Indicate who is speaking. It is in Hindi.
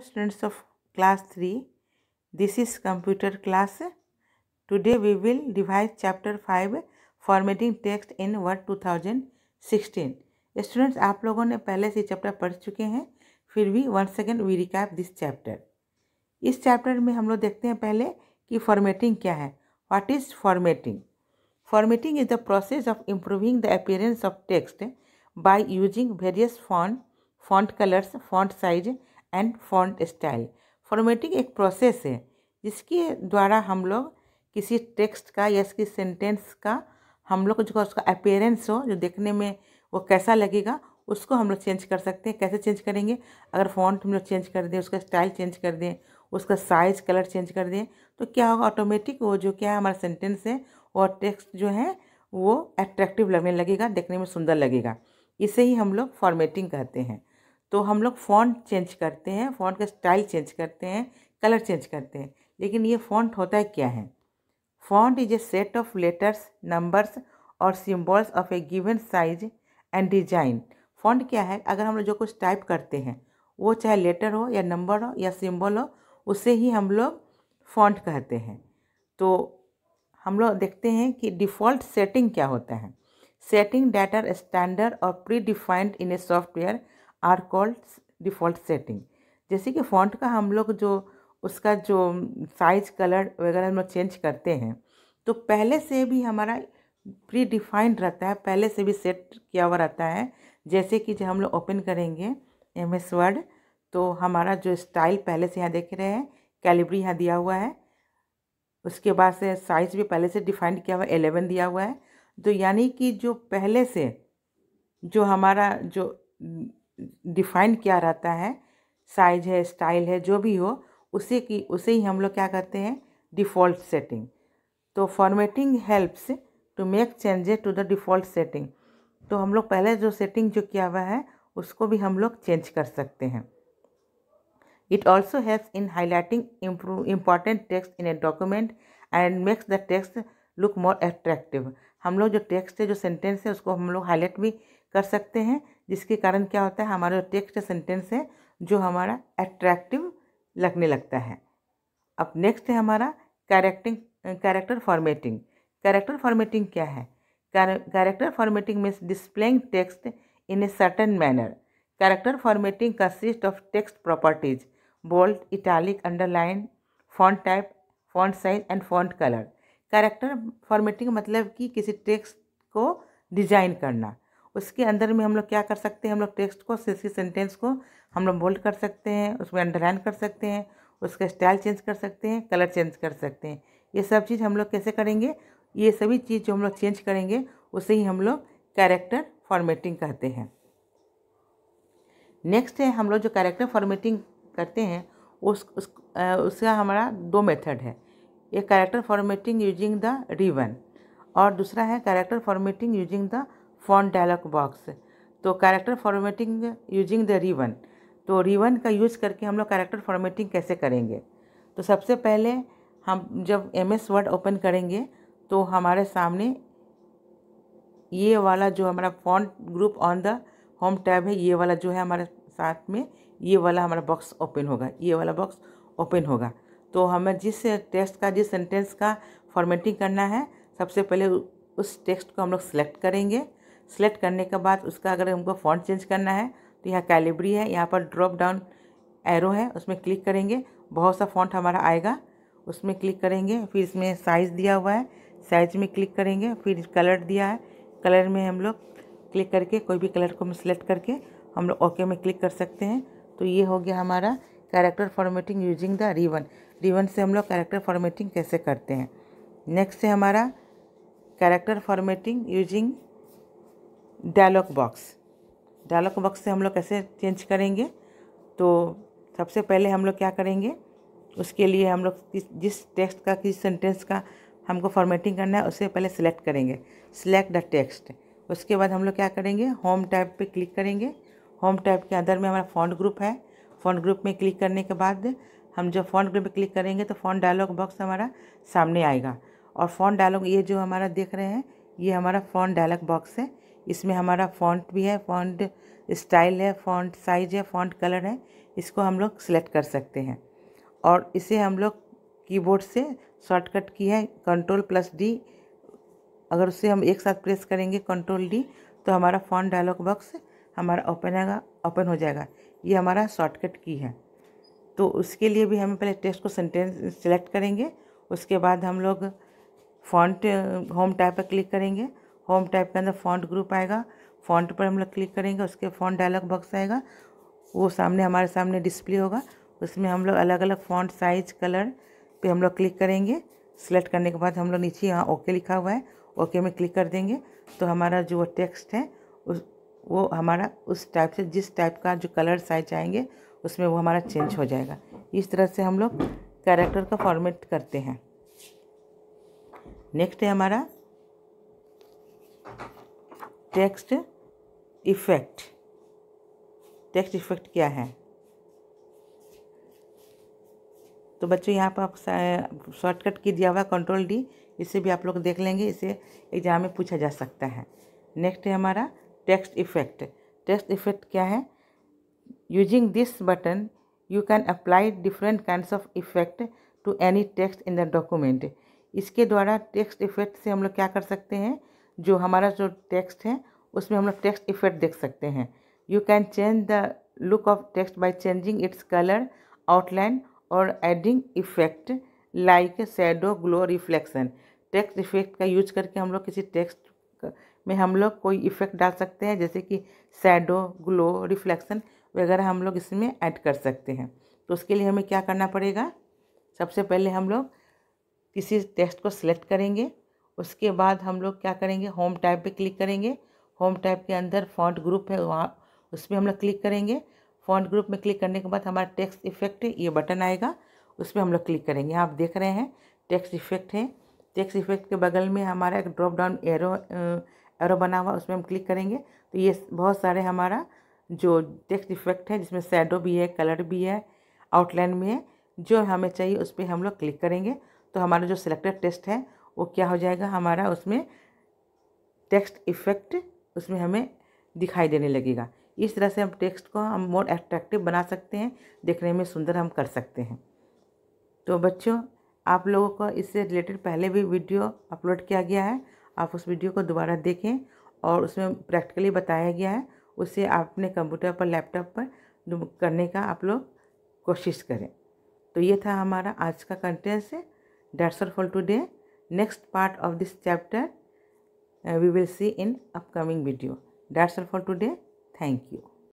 Speaker 1: students of class 3 this is computer class today we will revise chapter 5 formatting text in word 2016 students आप लोगों ने पहले से चैप्टर पढ़ चुके हैं फिर भी one second we recap this chapter इस चैप्टर में हम लोग देखते हैं पहले कि फॉर्मेटिंग क्या है what is formatting formatting is the process of improving the appearance of text by using various font font colours font size and font style formatting एक प्रोसेस है जिसके द्वारा हम लोग किसी टेक्स्ट का या किसी सेंटेंस का हम लोग जो उसका अपेयरेंस हो जो देखने में वो कैसा लगेगा उसको हम लोग चेंज कर सकते हैं कैसे चेंज करेंगे अगर फॉन्ट हम लोग चेंज कर दें उसका स्टाइल चेंज कर दें उसका साइज कलर चेंज कर दें तो क्या होगा ऑटोमेटिक वो जो क्या है हमारा सेंटेंस है और टेक्स्ट जो है वो अट्रैक्टिव लगने लगेगा देखने में सुंदर लगेगा इसे ही हम लोग फॉर्मेटिंग कहते हैं तो हम लोग फ़ॉन्ट चेंज करते हैं फ़ॉन्ट का स्टाइल चेंज करते हैं कलर चेंज करते हैं लेकिन ये फ़ॉन्ट होता है क्या है font is a set of letters numbers और symbols of a given size and design font क्या है अगर हम लोग जो कुछ टाइप करते हैं वो चाहे लेटर हो या नंबर हो या सिम्बॉल हो उसे ही हम लोग फ़ॉन्ट कहते हैं तो हम लोग देखते हैं कि डिफ़ॉल्ट सेटिंग क्या होता है सेटिंग डाटर स्टैंडर्ड और predefined in a software are called default setting जैसे कि फॉन्ट का हम लोग जो उसका जो साइज कलर वगैरह हम लोग चेंज करते हैं तो पहले से भी हमारा प्री डिफाइंड रहता है पहले से भी सेट किया हुआ रहता है जैसे कि जब हम लोग ओपन करेंगे एम एस वर्ड तो हमारा जो स्टाइल पहले से यहाँ देख रहे हैं कैलिबरी यहाँ दिया हुआ है उसके बाद से साइज़ भी पहले से डिफाइंड किया हुआ है एलेवन दिया हुआ है तो यानी कि जो पहले से जो हमारा जो डिफाइन किया रहता है साइज है स्टाइल है जो भी हो उसे की उसे ही हम लोग क्या करते हैं डिफ़ॉल्ट सेटिंग तो formatting helps to make changes to the default setting तो हम लोग पहले जो सेटिंग जो किया हुआ है उसको भी हम लोग चेंज कर सकते हैं it also help in highlighting important text in a document and makes the text look more attractive हम लोग जो टेक्स्ट है जो सेंटेंस है उसको हम लोग हाईलाइट भी कर सकते हैं जिसके कारण क्या होता है हमारा टेक्स्ट सेंटेंस है जो हमारा एट्रैक्टिव लगने लगता है अब नेक्स्ट है हमारा कैरेक्टिंग कैरेक्टर फॉर्मेटिंग कैरेक्टर फॉर्मेटिंग क्या है character formatting means displaying text in a certain manner character formatting consist of text properties bold italic underline font type font size and font colour character formatting मतलब कि किसी टेक्स्ट को डिजाइन करना उसके अंदर में हम लोग क्या कर सकते हैं हम लोग टेक्स्ट को किसी सेंटेंस को हम लोग बोल्ड कर सकते हैं उसमें अंडरलाइन कर सकते हैं उसका स्टाइल चेंज कर सकते हैं कलर चेंज कर सकते हैं ये सब चीज़ हम लोग कैसे करेंगे ये सभी चीज़ जो हम लोग चेंज करेंगे उसे ही हम लोग कैरेक्टर फॉर्मेटिंग कहते हैं नेक्स्ट है हम लोग जो कैरेक्टर फॉर्मेटिंग करते हैं उस उस उसका हमारा दो मेथड है एक character formatting using the ribbon और दूसरा है character formatting using the font dialog box तो character formatting using the ribbon तो रिवन का यूज करके हम लोग कैरेक्टर फॉर्मेटिंग कैसे करेंगे तो सबसे पहले हम जब एम एस वर्ड ओपन करेंगे तो हमारे सामने ये वाला जो हमारा font group on the home tab है ये वाला जो है हमारे साथ में ये वाला हमारा बॉक्स ओपन होगा ये वाला बॉक्स ओपन होगा तो हमें जिस टेक्स्ट का जिस सेंटेंस का फॉर्मेटिंग करना है सबसे पहले उस टेक्स्ट को हम लोग सेलेक्ट करेंगे सेलेक्ट करने के बाद उसका अगर हमको फॉन्ट चेंज करना है तो यहाँ कैलिब्री है यहाँ पर ड्रॉप डाउन एरो है उसमें क्लिक करेंगे बहुत सा फॉन्ट हमारा आएगा उसमें क्लिक करेंगे फिर इसमें साइज़ दिया हुआ है साइज में क्लिक करेंगे फिर कलर दिया है कलर में हम लोग क्लिक करके कोई भी कलर को हम सिलेक्ट करके हम लोग ओके में क्लिक कर सकते हैं तो ये हो गया हमारा character formatting using the ribbon ribbon से हम लोग कैरेक्टर फॉर्मेटिंग कैसे करते हैं नेक्स्ट है हमारा character formatting using dialog box dialog box से हम लोग कैसे चेंज करेंगे तो सबसे पहले हम लोग क्या करेंगे उसके लिए हम लोग जिस टेक्स्ट का किस सेंटेंस का हमको फॉर्मेटिंग करना है उससे पहले सिलेक्ट करेंगे सिलेक्ट द टेक्स्ट उसके बाद हम लोग क्या करेंगे होम टैब पे क्लिक करेंगे होम टैब के अंदर में हमारा फॉन्ट ग्रुप है फॉन्ट ग्रुप में क्लिक करने के बाद हम जब फॉन्ट ग्रुप में क्लिक करेंगे तो फॉन्ट डायलॉग बॉक्स हमारा सामने आएगा और फॉन्ट डायलॉग ये जो हमारा देख रहे हैं ये हमारा फॉन्ट डायलॉग बॉक्स है इसमें हमारा फॉन्ट भी है फॉन्ट स्टाइल है फॉन्ट साइज है फॉन्ट कलर है इसको हम लोग सेलेक्ट कर सकते हैं और इसे हम लोग कीबोर्ड से शॉर्टकट की है कंट्रोल प्लस डी अगर उसे हम एक साथ प्रेस करेंगे कंट्रोल डी तो हमारा फॉन्ट डायलॉग बॉक्स हमारा ओपन आएगा ओपन हो जाएगा ये हमारा शॉर्टकट की है तो उसके लिए भी हमें पहले टेक्स्ट को सेंटेंस सेलेक्ट करेंगे उसके बाद हम लोग फॉन्ट होम टाइप पर क्लिक करेंगे होम टैब के अंदर फॉन्ट ग्रुप आएगा फॉन्ट पर हम लोग क्लिक करेंगे उसके फॉन्ट डायलॉग बॉक्स आएगा वो सामने हमारे सामने डिस्प्ले होगा उसमें हम लोग अलग अलग फॉन्ट साइज कलर पे हम लोग क्लिक करेंगे सेलेक्ट करने के बाद हम लोग नीचे यहाँ ओके लिखा हुआ है ओके में क्लिक कर देंगे तो हमारा जो टेक्स्ट है उस वो हमारा उस टाइप से जिस टाइप का जो कलर साइज आएंगे उसमें वो हमारा चेंज हो जाएगा इस तरह से हम लोग कैरेक्टर का फॉर्मेट करते हैं नेक्स्ट है हमारा टेक्स्ट इफेक्ट टेक्स्ट इफेक्ट क्या है तो बच्चों यहाँ पर आप शॉर्टकट की दिया हुआ कंट्रोल डी इसे भी आप लोग देख लेंगे इसे एग्जाम में पूछा जा सकता है नेक्स्ट है हमारा टेक्स्ट इफेक्ट टेक्स्ट इफेक्ट क्या है using this button you can apply different kind of effect to any text in the document इसके द्वारा टेक्स्ट इफेक्ट से हम लोग क्या कर सकते हैं जो हमारा जो टेक्स्ट है उसमें हम लोग टेक्स्ट इफेक्ट देख सकते हैं you can change the look of text by changing its colour outline और adding effect like shadow glow reflection text effect का यूज करके हम लोग किसी टेक्स्ट में हम लोग कोई इफेक्ट डाल सकते हैं जैसे कि सैडो ग्लो रिफ्लेक्शन वगैरह हम लोग इसमें ऐड कर सकते हैं तो उसके लिए हमें क्या करना पड़ेगा सबसे पहले हम लोग किसी टेक्स्ट को सिलेक्ट करेंगे उसके बाद हम लोग क्या करेंगे होम टाइप पे क्लिक करेंगे होम टाइप के अंदर फॉन्ट ग्रुप है वहाँ उस पर हम लोग क्लिक करेंगे फॉन्ट ग्रुप में क्लिक करने के बाद हमारा टेक्स्ट इफेक्ट ये बटन आएगा उस पर हम लोग क्लिक करेंगे आप देख रहे हैं टेक्स्ट इफेक्ट है टेक्स्ट इफेक्ट के बगल में हमारा एक ड्रॉप डाउन एरो एरो बना हुआ उसमें हम क्लिक करेंगे तो ये बहुत सारे हमारा जो टेक्स्ट इफेक्ट है जिसमें शेडो भी है कलर भी है आउटलाइन भी है जो हमें चाहिए उस पर हम लोग क्लिक करेंगे तो हमारा जो सिलेक्टेड टेस्ट है वो क्या हो जाएगा हमारा उसमें टेक्स्ट इफेक्ट उसमें हमें दिखाई देने लगेगा इस तरह से हम टेक्स्ट को हम मोर एट्रैक्टिव बना सकते हैं देखने में सुंदर हम कर सकते हैं तो बच्चों आप लोगों को इससे रिलेटेड पहले भी वीडियो अपलोड किया गया है आप उस वीडियो को दोबारा देखें और उसमें प्रैक्टिकली बताया गया है उसे आप अपने कंप्यूटर पर लैपटॉप पर करने का आप लोग कोशिश करें तो ये था हमारा आज का कंटेंट है that's all for today next part of this chapter uh, we will see in upcoming video that's all for today thank you